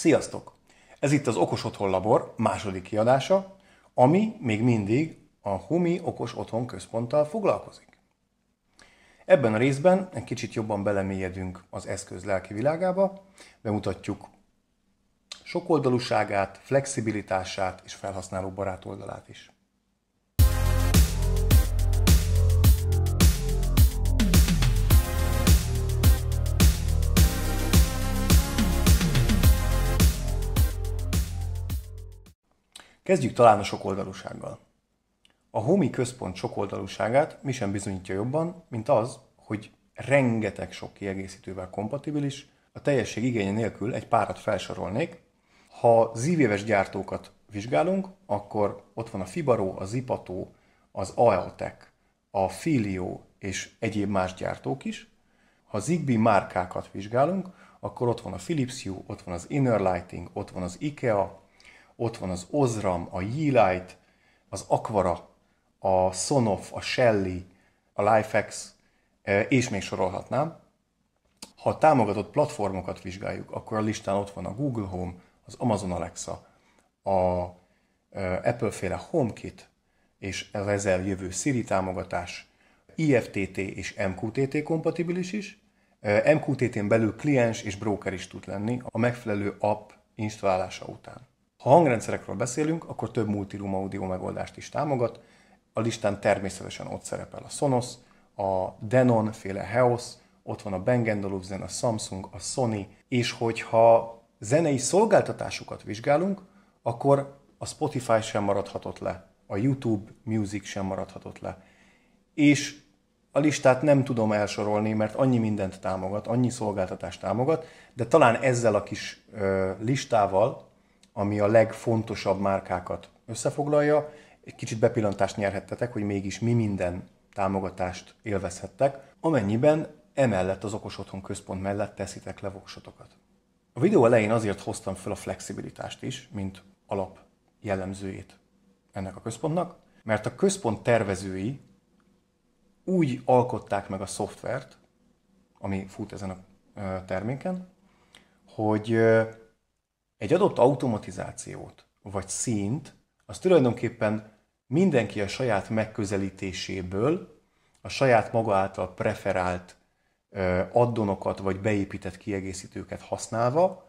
Sziasztok! Ez itt az Okos Otthon Labor második kiadása, ami még mindig a Humi Okos Otthon Központtal foglalkozik. Ebben a részben egy kicsit jobban belemélyedünk az eszköz lelki világába, bemutatjuk sokoldalúságát, flexibilitását és felhasználó barát oldalát is. Kezdjük talán a sokoldalúsággal. A homi központ sokoldalúságát mi sem bizonyítja jobban, mint az, hogy rengeteg sok kiegészítővel kompatibilis, a teljesség igénye nélkül egy párat felsorolnék. Ha zívéves gyártókat vizsgálunk, akkor ott van a Fibaro, a Zipato, az Aeotech, a Filio és egyéb más gyártók is. Ha Zigbee márkákat vizsgálunk, akkor ott van a Philips Hue, ott van az Inner Lighting, ott van az IKEA, ott van az Ozram, a Yeelight, az Aquara, a Sonoff, a Shelly, a Lifex, e, és még sorolhatnám. Ha a támogatott platformokat vizsgáljuk, akkor a listán ott van a Google Home, az Amazon Alexa, a e, Apple-féle HomeKit, és az ezzel jövő Siri támogatás, IFTT és MQTT kompatibilis is. E, MQTT-n belül kliens és broker is tud lenni a megfelelő app installálása után. Ha hangrendszerekről beszélünk, akkor több multiroom audio megoldást is támogat. A listán természetesen ott szerepel a Sonos, a Denon féle Heos, ott van a Bang Olufsen, a Samsung, a Sony, és hogyha zenei szolgáltatásukat vizsgálunk, akkor a Spotify sem maradhatott le, a YouTube Music sem maradhatott le. És a listát nem tudom elsorolni, mert annyi mindent támogat, annyi szolgáltatást támogat, de talán ezzel a kis ö, listával ami a legfontosabb márkákat összefoglalja. Egy kicsit bepillantást nyerhettetek, hogy mégis mi minden támogatást élvezhettek, amennyiben emellett az Okos Otthon Központ mellett teszitek le voksotokat. A videó elején azért hoztam fel a flexibilitást is, mint alap jellemzőjét ennek a központnak, mert a központ tervezői úgy alkották meg a szoftvert, ami fut ezen a terméken, hogy egy adott automatizációt vagy szint, az tulajdonképpen mindenki a saját megközelítéséből, a saját maga által preferált addonokat vagy beépített kiegészítőket használva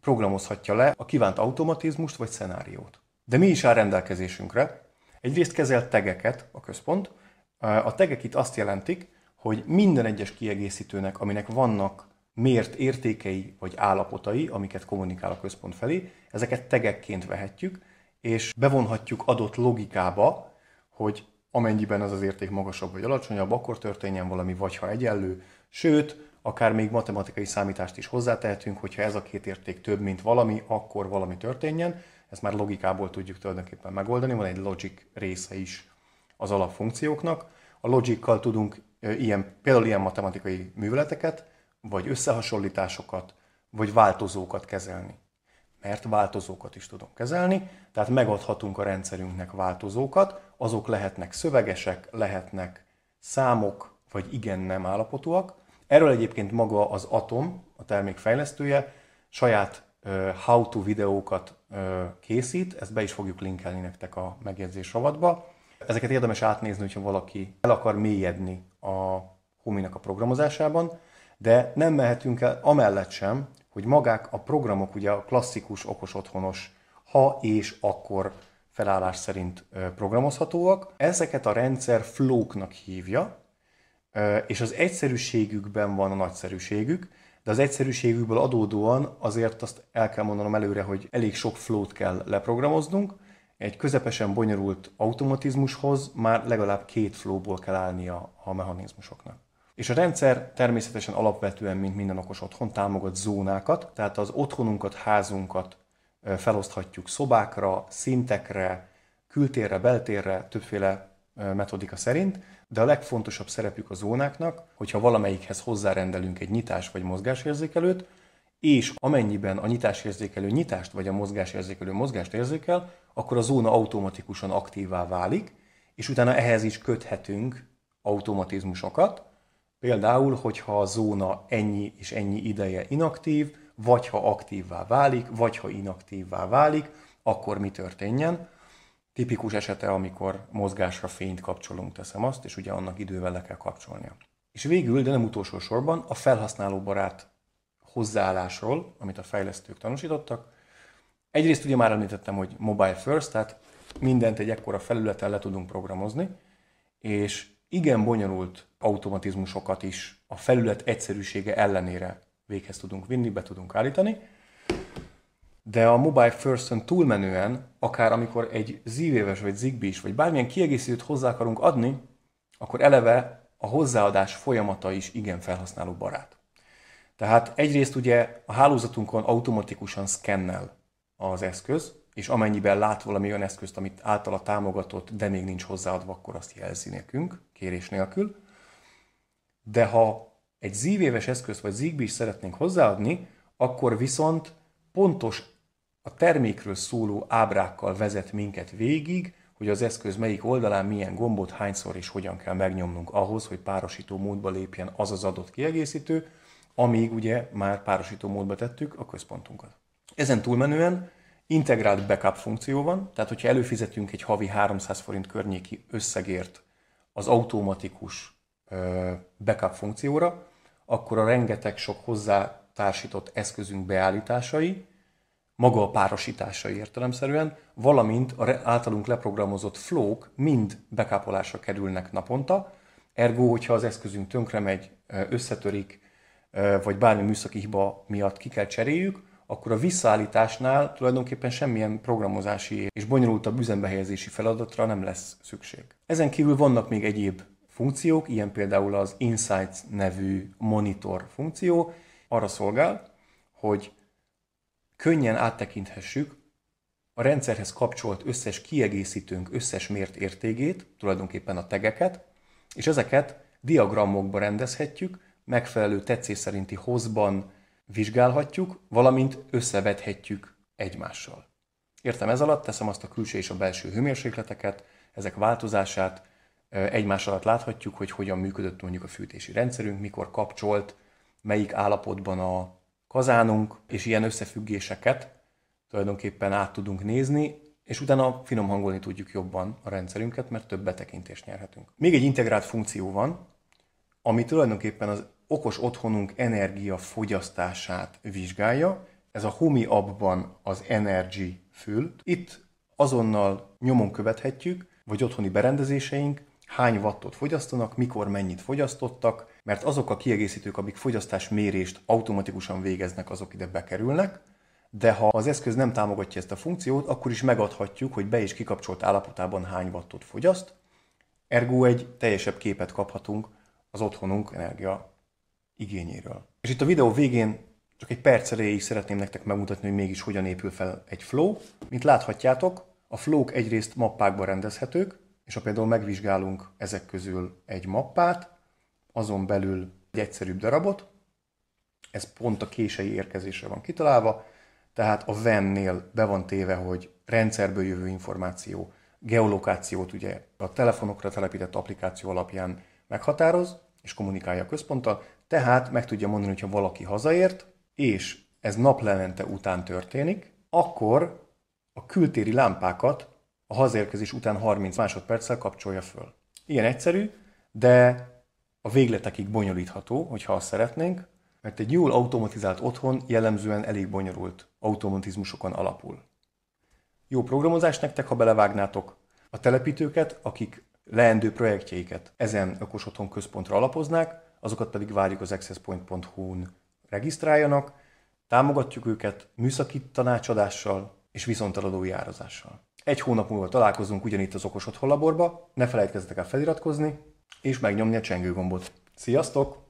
programozhatja le a kívánt automatizmust vagy szenáriót. De mi is áll rendelkezésünkre? Egyrészt kezelt tegeket a központ. A tegek itt azt jelentik, hogy minden egyes kiegészítőnek, aminek vannak mért értékei vagy állapotai, amiket kommunikál a központ felé, ezeket tegekként vehetjük, és bevonhatjuk adott logikába, hogy amennyiben ez az érték magasabb vagy alacsonyabb, akkor történjen valami vagy ha egyenlő, sőt, akár még matematikai számítást is hozzátehetünk, hogyha ez a két érték több, mint valami, akkor valami történjen. Ezt már logikából tudjuk tulajdonképpen megoldani, van egy logic része is az alapfunkcióknak. A logikkal tudunk ilyen, például ilyen matematikai műveleteket vagy összehasonlításokat, vagy változókat kezelni. Mert változókat is tudunk kezelni, tehát megadhatunk a rendszerünknek változókat, azok lehetnek szövegesek, lehetnek számok, vagy igen-nem állapotúak. Erről egyébként maga az Atom, a termék fejlesztője, saját how-to videókat készít, ezt be is fogjuk linkelni nektek a megjegyzés rovatba. Ezeket érdemes átnézni, hogyha valaki el akar mélyedni a Huminak a programozásában de nem mehetünk el amellett sem, hogy magák a programok, ugye a klasszikus okos otthonos ha és akkor felállás szerint programozhatóak. Ezeket a rendszer flóknak hívja, és az egyszerűségükben van a nagyszerűségük, de az egyszerűségükből adódóan azért azt el kell mondanom előre, hogy elég sok flót kell leprogramoznunk. Egy közepesen bonyolult automatizmushoz már legalább két flowból kell állnia a mechanizmusoknak. És a rendszer természetesen alapvetően, mint minden okos otthon, támogat zónákat, tehát az otthonunkat, házunkat feloszthatjuk szobákra, szintekre, kültérre, beltérre, többféle metodika szerint, de a legfontosabb szerepük a zónáknak, hogyha valamelyikhez hozzárendelünk egy nyitás vagy mozgásérzékelőt, és amennyiben a nyitásérzékelő nyitást vagy a mozgásérzékelő mozgást érzékel, akkor a zóna automatikusan aktívá válik, és utána ehhez is köthetünk automatizmusokat, Például, hogyha a zóna ennyi és ennyi ideje inaktív, vagy ha aktívvá válik, vagy ha inaktívvá válik, akkor mi történjen. Tipikus esete, amikor mozgásra fényt kapcsolunk, teszem azt, és ugye annak idővel le kell kapcsolnia. És végül, de nem utolsó sorban, a felhasználóbarát hozzáállásról, amit a fejlesztők tanúsítottak. Egyrészt ugye már említettem, hogy mobile first, tehát mindent egy ekkora felületen le tudunk programozni, és igen bonyolult automatizmusokat is a felület egyszerűsége ellenére véghez tudunk vinni, be tudunk állítani. De a mobile first túlmenően, akár amikor egy zívéves vagy zigbee vagy bármilyen kiegészítőt hozzá akarunk adni, akkor eleve a hozzáadás folyamata is igen felhasználó barát. Tehát egyrészt ugye a hálózatunkon automatikusan szkennel az eszköz, és amennyiben lát valami olyan eszközt, amit általa támogatott, de még nincs hozzáadva, akkor azt jelzi nekünk, kérés nélkül. De ha egy zívéves eszköz vagy zigbee is szeretnénk hozzáadni, akkor viszont pontos a termékről szóló ábrákkal vezet minket végig, hogy az eszköz melyik oldalán milyen gombot, hányszor és hogyan kell megnyomnunk ahhoz, hogy párosító módba lépjen az az adott kiegészítő, amíg ugye már párosító módba tettük a központunkat. Ezen túlmenően Integrált backup funkció van, tehát hogyha előfizetünk egy havi 300 forint környéki összegért az automatikus backup funkcióra, akkor a rengeteg sok hozzá társított eszközünk beállításai, maga a párosításai értelemszerűen, valamint a általunk leprogramozott flók mind bekápolásra kerülnek naponta, ergo, hogyha az eszközünk tönkre megy, összetörik, vagy bármi műszaki hiba miatt ki kell cseréljük, akkor a visszaállításnál tulajdonképpen semmilyen programozási és bonyolultabb üzembehelyezési feladatra nem lesz szükség. Ezen kívül vannak még egyéb funkciók, ilyen például az Insights nevű monitor funkció, arra szolgál, hogy könnyen áttekinthessük a rendszerhez kapcsolt összes kiegészítőnk összes mért értékét, tulajdonképpen a tegeket, és ezeket diagramokba rendezhetjük, megfelelő tetszés szerinti hozban, vizsgálhatjuk, valamint összevethetjük egymással. Értem ez alatt, teszem azt a külső és a belső hőmérsékleteket, ezek változását, egymás alatt láthatjuk, hogy hogyan működött mondjuk a fűtési rendszerünk, mikor kapcsolt, melyik állapotban a kazánunk, és ilyen összefüggéseket tulajdonképpen át tudunk nézni, és utána finom hangolni tudjuk jobban a rendszerünket, mert több betekintést nyerhetünk. Még egy integrált funkció van, ami tulajdonképpen az okos otthonunk energiafogyasztását vizsgálja. Ez a Humi abban az Energy fül. Itt azonnal nyomon követhetjük, vagy otthoni berendezéseink hány wattot fogyasztanak, mikor mennyit fogyasztottak, mert azok a kiegészítők, amik fogyasztásmérést automatikusan végeznek, azok ide bekerülnek, de ha az eszköz nem támogatja ezt a funkciót, akkor is megadhatjuk, hogy be is kikapcsolt állapotában hány wattot fogyaszt, ergo egy teljesebb képet kaphatunk az otthonunk energia igényéről. És itt a videó végén csak egy perc erejéig szeretném nektek megmutatni, hogy mégis hogyan épül fel egy flow. Mint láthatjátok, a flowk egyrészt mappákba rendezhetők, és ha például megvizsgálunk ezek közül egy mappát, azon belül egy egyszerűbb darabot, ez pont a kései érkezésre van kitalálva, tehát a vennél be van téve, hogy rendszerből jövő információ, geolokációt ugye a telefonokra telepített applikáció alapján meghatároz, és kommunikálja a központtal, tehát meg tudja mondani, hogyha valaki hazaért, és ez naplemente után történik, akkor a kültéri lámpákat a hazérkezés után 30 másodperccel kapcsolja föl. Ilyen egyszerű, de a végletekig bonyolítható, hogyha azt szeretnénk, mert egy jól automatizált otthon jellemzően elég bonyolult automatizmusokon alapul. Jó programozás nektek, ha belevágnátok. A telepítőket, akik leendő projektjeiket ezen okos otthon központra alapoznák, azokat pedig várjuk az accesspoint.hu-n regisztráljanak, támogatjuk őket műszaki tanácsadással és viszonteladói árazással. Egy hónap múlva találkozunk ugyanitt az Okos Otthon Laborba, ne felejtkezzetek el feliratkozni, és megnyomni a csengőgombot. Sziasztok!